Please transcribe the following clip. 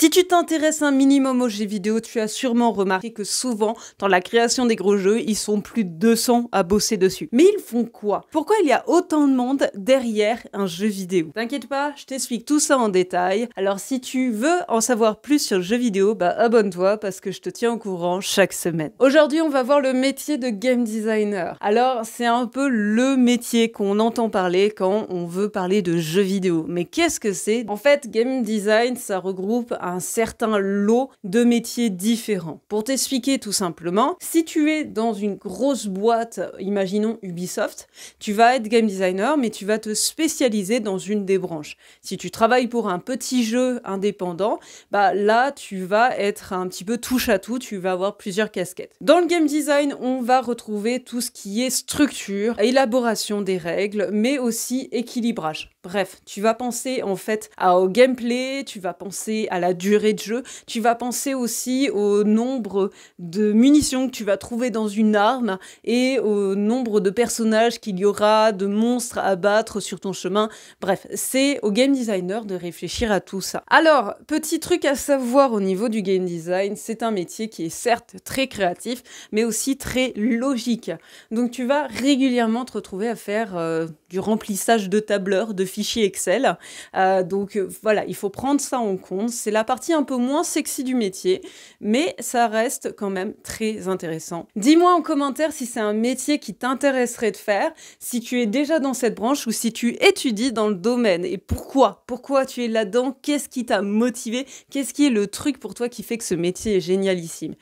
Si tu t'intéresses un minimum aux jeux vidéo, tu as sûrement remarqué que souvent, dans la création des gros jeux, ils sont plus de 200 à bosser dessus. Mais ils font quoi Pourquoi il y a autant de monde derrière un jeu vidéo T'inquiète pas, je t'explique tout ça en détail. Alors si tu veux en savoir plus sur le jeu vidéo, bah abonne-toi parce que je te tiens au courant chaque semaine. Aujourd'hui, on va voir le métier de game designer. Alors, c'est un peu le métier qu'on entend parler quand on veut parler de jeux vidéo. Mais qu'est-ce que c'est En fait, game design, ça regroupe certain lot de métiers différents. Pour t'expliquer tout simplement, si tu es dans une grosse boîte, imaginons Ubisoft, tu vas être game designer, mais tu vas te spécialiser dans une des branches. Si tu travailles pour un petit jeu indépendant, bah là, tu vas être un petit peu touche à tout, tu vas avoir plusieurs casquettes. Dans le game design, on va retrouver tout ce qui est structure, élaboration des règles, mais aussi équilibrage. Bref, tu vas penser en fait au gameplay, tu vas penser à la durée de jeu, tu vas penser aussi au nombre de munitions que tu vas trouver dans une arme et au nombre de personnages qu'il y aura, de monstres à battre sur ton chemin. Bref, c'est au game designer de réfléchir à tout ça. Alors, petit truc à savoir au niveau du game design, c'est un métier qui est certes très créatif, mais aussi très logique. Donc tu vas régulièrement te retrouver à faire euh, du remplissage de tableurs, de fichier Excel. Euh, donc euh, voilà, il faut prendre ça en compte. C'est la partie un peu moins sexy du métier, mais ça reste quand même très intéressant. Dis-moi en commentaire si c'est un métier qui t'intéresserait de faire, si tu es déjà dans cette branche ou si tu étudies dans le domaine et pourquoi. Pourquoi tu es là-dedans Qu'est-ce qui t'a motivé Qu'est-ce qui est le truc pour toi qui fait que ce métier est génialissime